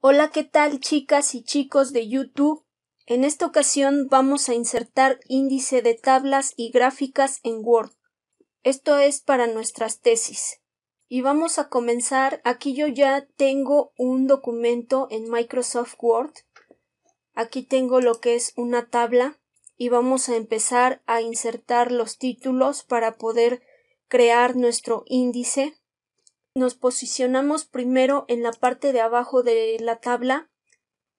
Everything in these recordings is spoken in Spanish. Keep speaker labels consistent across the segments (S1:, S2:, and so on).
S1: Hola, ¿qué tal chicas y chicos de YouTube? En esta ocasión vamos a insertar índice de tablas y gráficas en Word. Esto es para nuestras tesis. Y vamos a comenzar. Aquí yo ya tengo un documento en Microsoft Word. Aquí tengo lo que es una tabla y vamos a empezar a insertar los títulos para poder crear nuestro índice nos posicionamos primero en la parte de abajo de la tabla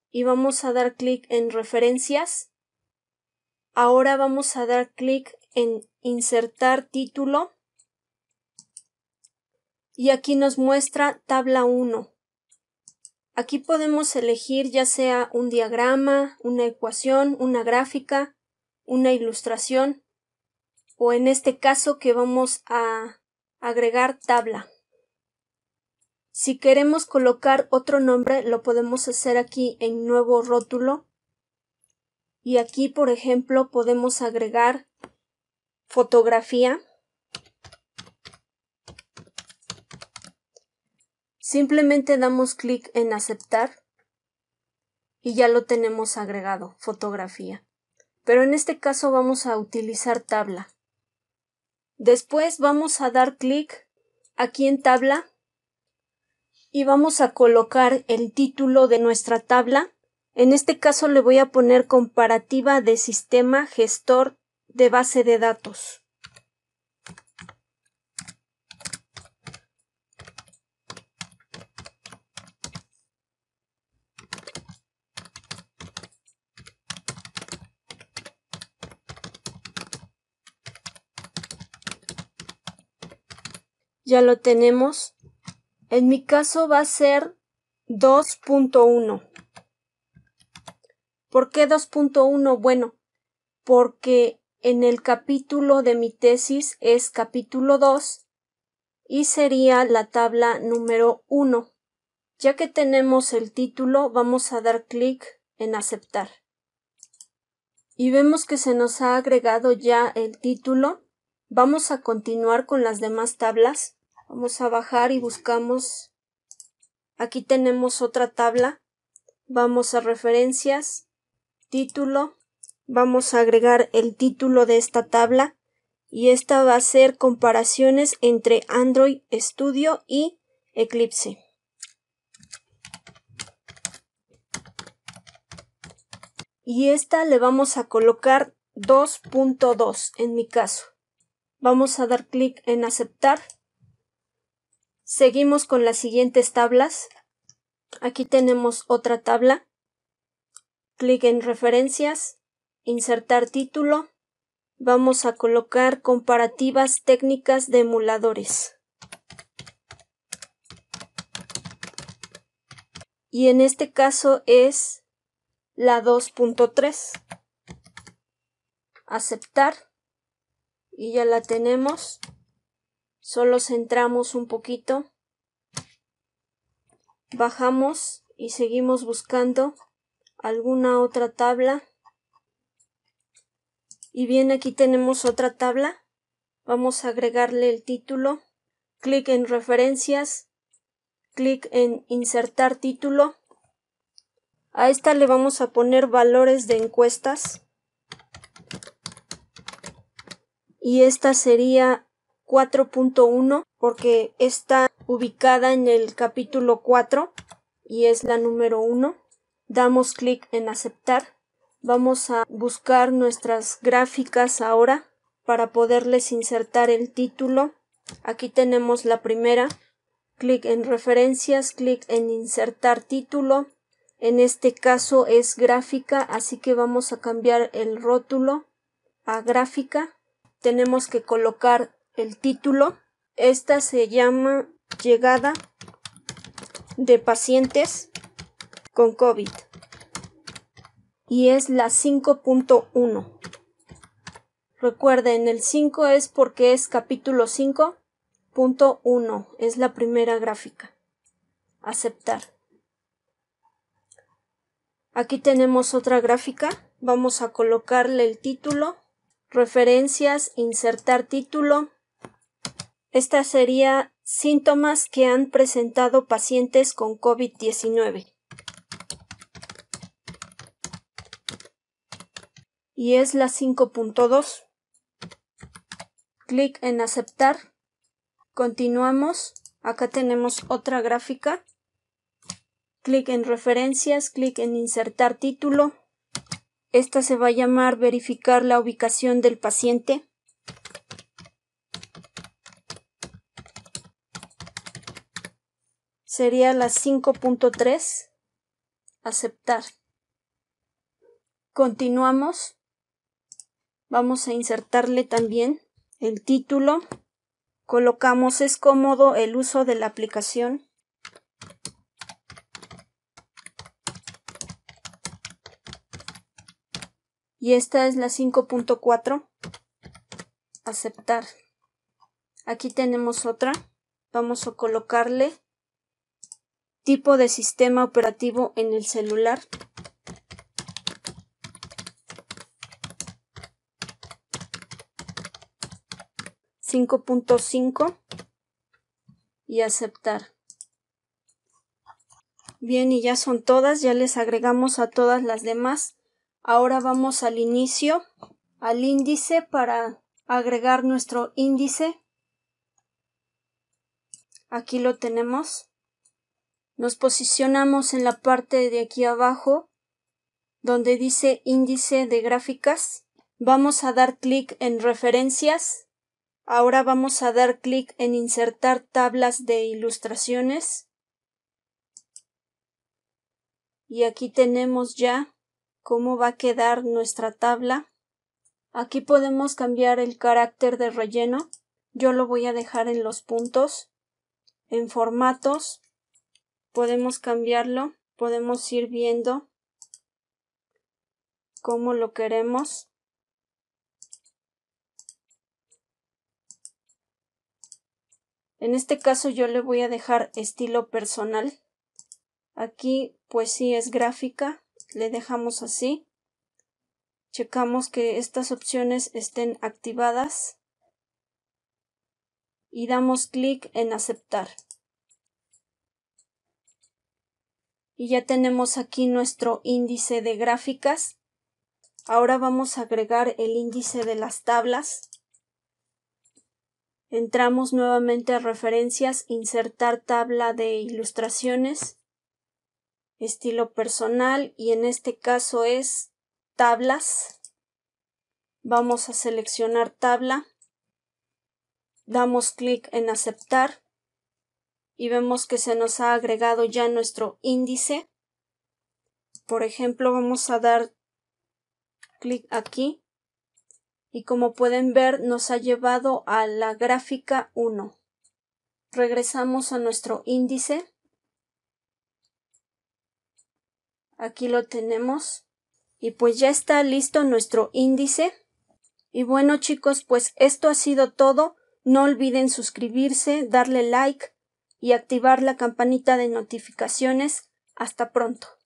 S1: y vamos a dar clic en referencias. Ahora vamos a dar clic en insertar título y aquí nos muestra tabla 1. Aquí podemos elegir ya sea un diagrama, una ecuación, una gráfica, una ilustración o en este caso que vamos a agregar tabla. Si queremos colocar otro nombre, lo podemos hacer aquí en nuevo rótulo. Y aquí, por ejemplo, podemos agregar fotografía. Simplemente damos clic en aceptar y ya lo tenemos agregado, fotografía. Pero en este caso vamos a utilizar tabla. Después vamos a dar clic aquí en tabla y vamos a colocar el título de nuestra tabla. En este caso le voy a poner comparativa de sistema gestor de base de datos. Ya lo tenemos. En mi caso va a ser 2.1. ¿Por qué 2.1? Bueno, porque en el capítulo de mi tesis es capítulo 2 y sería la tabla número 1. Ya que tenemos el título, vamos a dar clic en aceptar. Y vemos que se nos ha agregado ya el título. Vamos a continuar con las demás tablas. Vamos a bajar y buscamos. Aquí tenemos otra tabla. Vamos a referencias, título. Vamos a agregar el título de esta tabla y esta va a ser comparaciones entre Android Studio y Eclipse. Y esta le vamos a colocar 2.2 en mi caso. Vamos a dar clic en aceptar. Seguimos con las siguientes tablas. Aquí tenemos otra tabla. Clic en referencias, insertar título. Vamos a colocar comparativas técnicas de emuladores. y en este caso es la 2.3. Aceptar y ya la tenemos solo centramos un poquito, bajamos y seguimos buscando alguna otra tabla. Y bien, aquí tenemos otra tabla. Vamos a agregarle el título. Clic en referencias. Clic en insertar título. A esta le vamos a poner valores de encuestas. Y esta sería 4.1 porque está ubicada en el capítulo 4 y es la número 1. Damos clic en aceptar. Vamos a buscar nuestras gráficas ahora para poderles insertar el título. Aquí tenemos la primera. Clic en referencias, clic en insertar título. En este caso es gráfica, así que vamos a cambiar el rótulo a gráfica. Tenemos que colocar el título. Esta se llama Llegada de pacientes con COVID y es la 5.1. Recuerden, el 5 es porque es capítulo 5.1, es la primera gráfica. Aceptar. Aquí tenemos otra gráfica. Vamos a colocarle el título, referencias, insertar título, esta sería síntomas que han presentado pacientes con COVID-19. Y es la 5.2. Clic en aceptar. Continuamos. Acá tenemos otra gráfica. Clic en referencias, clic en insertar título. Esta se va a llamar verificar la ubicación del paciente. sería la 5.3, aceptar. Continuamos. Vamos a insertarle también el título. Colocamos es cómodo el uso de la aplicación. Y esta es la 5.4. Aceptar. Aquí tenemos otra. Vamos a colocarle tipo de sistema operativo en el celular. 5.5 y aceptar. Bien, y ya son todas, ya les agregamos a todas las demás. Ahora vamos al inicio, al índice para agregar nuestro índice. Aquí lo tenemos nos posicionamos en la parte de aquí abajo donde dice índice de gráficas. Vamos a dar clic en referencias. Ahora vamos a dar clic en insertar tablas de ilustraciones. Y aquí tenemos ya cómo va a quedar nuestra tabla. Aquí podemos cambiar el carácter de relleno. Yo lo voy a dejar en los puntos, en formatos, podemos cambiarlo, podemos ir viendo cómo lo queremos. En este caso yo le voy a dejar estilo personal. Aquí pues sí es gráfica, le dejamos así. Checamos que estas opciones estén activadas y damos clic en aceptar. y ya tenemos aquí nuestro índice de gráficas. Ahora vamos a agregar el índice de las tablas. Entramos nuevamente a referencias, insertar tabla de ilustraciones, estilo personal y en este caso es tablas. Vamos a seleccionar tabla. Damos clic en aceptar y vemos que se nos ha agregado ya nuestro índice. Por ejemplo, vamos a dar clic aquí y como pueden ver nos ha llevado a la gráfica 1. Regresamos a nuestro índice. Aquí lo tenemos. Y pues ya está listo nuestro índice. Y bueno chicos, pues esto ha sido todo. No olviden suscribirse, darle like y activar la campanita de notificaciones. Hasta pronto.